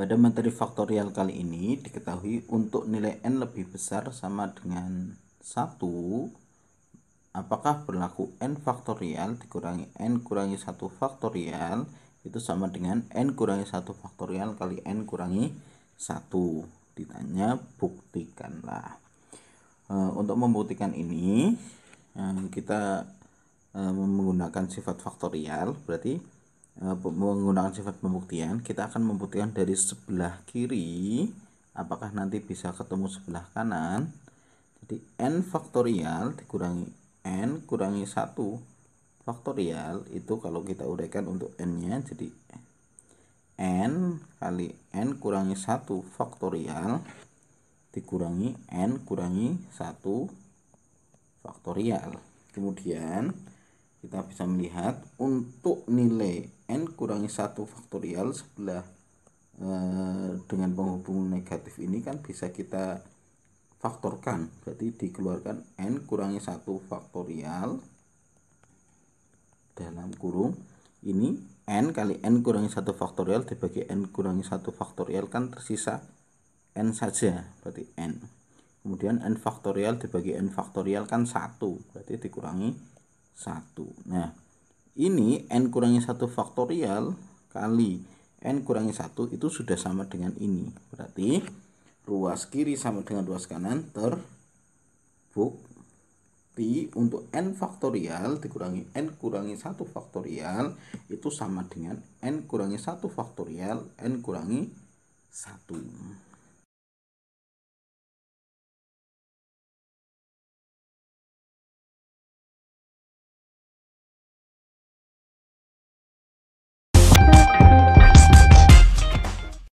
Pada materi faktorial kali ini diketahui untuk nilai n lebih besar sama dengan 1 apakah berlaku n faktorial dikurangi n kurangi 1 faktorial itu sama dengan n kurangi 1 faktorial kali n kurangi 1 ditanya buktikanlah e, untuk membuktikan ini e, kita e, menggunakan sifat faktorial berarti Eh, menggunakan sifat pembuktian kita akan membuktikan dari sebelah kiri apakah nanti bisa ketemu sebelah kanan jadi n faktorial dikurangi n kurangi 1 faktorial itu kalau kita uraikan untuk n nya jadi n kali n kurangi 1 faktorial dikurangi n kurangi 1 faktorial kemudian kita bisa melihat untuk nilai n kurangi satu faktorial sebelah eh, dengan penghubung negatif ini kan bisa kita faktorkan berarti dikeluarkan n kurangi satu faktorial dalam kurung ini n kali n kurangi satu faktorial dibagi n kurangi satu faktorial kan tersisa n saja berarti n kemudian n faktorial dibagi n faktorial kan satu berarti dikurangi 1 nah ini n kurangi 1 faktorial kali n kurangi 1 itu sudah sama dengan ini berarti ruas kiri sama dengan ruas kanan terbukti untuk n faktorial dikurangi n kurangi 1 faktorial itu sama dengan n kurangi 1 faktorial n kurangi 1